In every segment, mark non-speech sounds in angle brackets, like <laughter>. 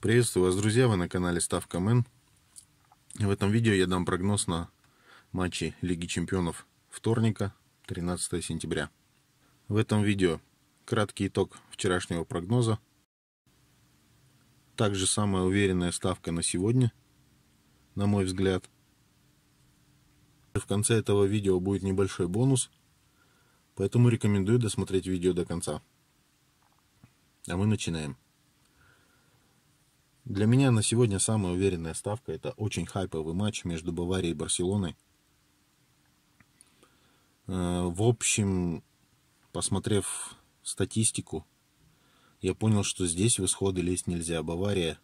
Приветствую вас, друзья! Вы на канале Ставка Мэн. В этом видео я дам прогноз на матчи Лиги Чемпионов вторника, 13 сентября. В этом видео краткий итог вчерашнего прогноза. Также самая уверенная ставка на сегодня, на мой взгляд. В конце этого видео будет небольшой бонус, поэтому рекомендую досмотреть видео до конца. А мы начинаем. Для меня на сегодня самая уверенная ставка – это очень хайповый матч между Баварией и Барселоной. Э, в общем, посмотрев статистику, я понял, что здесь в исходы лезть нельзя. Бавария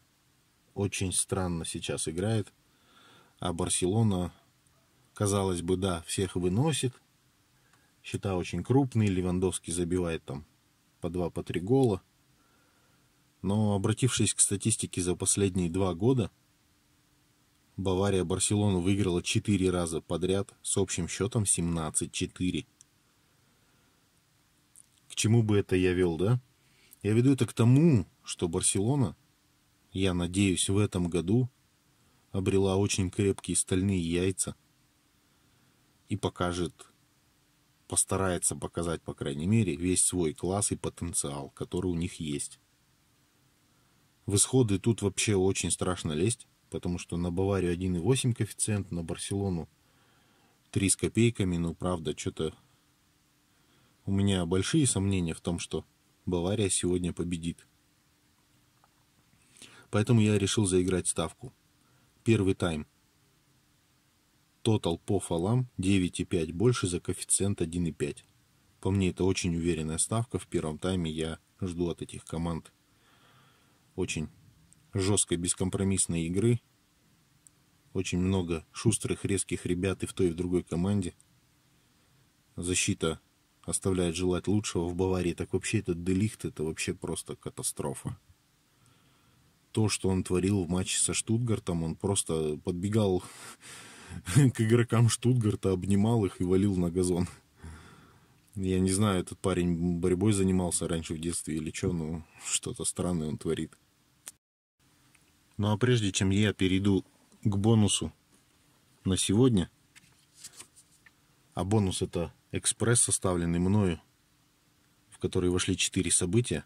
очень странно сейчас играет, а Барселона, казалось бы, да, всех выносит. Счета очень крупные, Левандовский забивает там по 2-3 по три гола – но, обратившись к статистике за последние два года, Бавария Барселону выиграла 4 раза подряд с общим счетом 17-4. К чему бы это я вел, да? Я веду это к тому, что Барселона, я надеюсь, в этом году обрела очень крепкие стальные яйца и покажет, постарается показать, по крайней мере, весь свой класс и потенциал, который у них есть. В исходы тут вообще очень страшно лезть, потому что на Баварию 1,8 коэффициент, на Барселону 3 с копейками, ну правда, что-то у меня большие сомнения в том, что Бавария сегодня победит. Поэтому я решил заиграть ставку. Первый тайм. Тотал по фалам 9,5 больше за коэффициент 1,5. По мне это очень уверенная ставка. В первом тайме я жду от этих команд очень жесткой, бескомпромиссной игры. Очень много шустрых, резких ребят и в той, и в другой команде. Защита оставляет желать лучшего в Баварии. Так вообще этот Делихт, это вообще просто катастрофа. То, что он творил в матче со Штутгартом, он просто подбегал <laughs> к игрокам Штутгарта, обнимал их и валил на газон. Я не знаю, этот парень борьбой занимался раньше в детстве или что, но что-то странное он творит. Ну а прежде чем я перейду к бонусу на сегодня, а бонус это экспресс, составленный мною, в который вошли четыре события,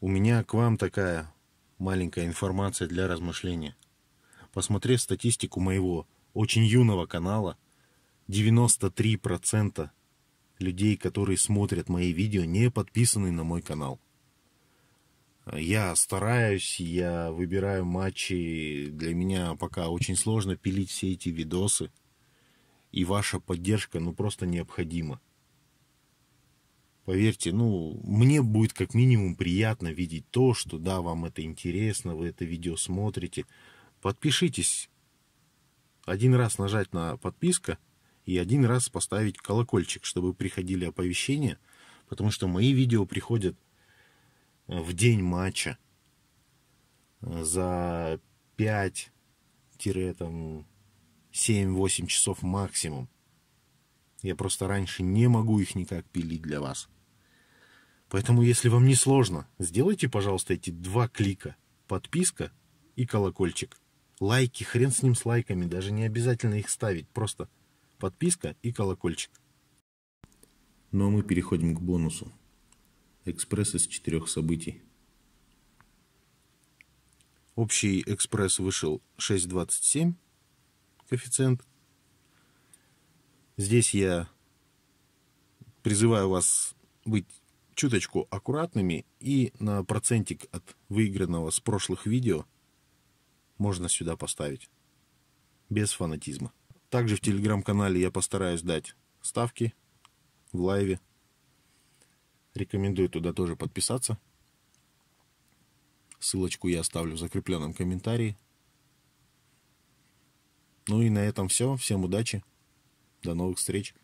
у меня к вам такая маленькая информация для размышления. Посмотрев статистику моего очень юного канала, 93% людей, которые смотрят мои видео, не подписаны на мой канал. Я стараюсь, я выбираю матчи. Для меня пока очень сложно пилить все эти видосы. И ваша поддержка, ну, просто необходима. Поверьте, ну, мне будет как минимум приятно видеть то, что да, вам это интересно, вы это видео смотрите. Подпишитесь. Один раз нажать на подписка и один раз поставить колокольчик, чтобы приходили оповещения, потому что мои видео приходят в день матча за 5-7-8 часов максимум. Я просто раньше не могу их никак пилить для вас. Поэтому, если вам не сложно, сделайте, пожалуйста, эти два клика. Подписка и колокольчик. Лайки, хрен с ним с лайками, даже не обязательно их ставить, просто подписка и колокольчик. Ну а мы переходим к бонусу. Экспресс из четырех событий. Общий экспресс вышел 6,27 коэффициент. Здесь я призываю вас быть чуточку аккуратными и на процентик от выигранного с прошлых видео можно сюда поставить. Без фанатизма. Также в телеграм-канале я постараюсь дать ставки в лайве. Рекомендую туда тоже подписаться. Ссылочку я оставлю в закрепленном комментарии. Ну и на этом все. Всем удачи. До новых встреч.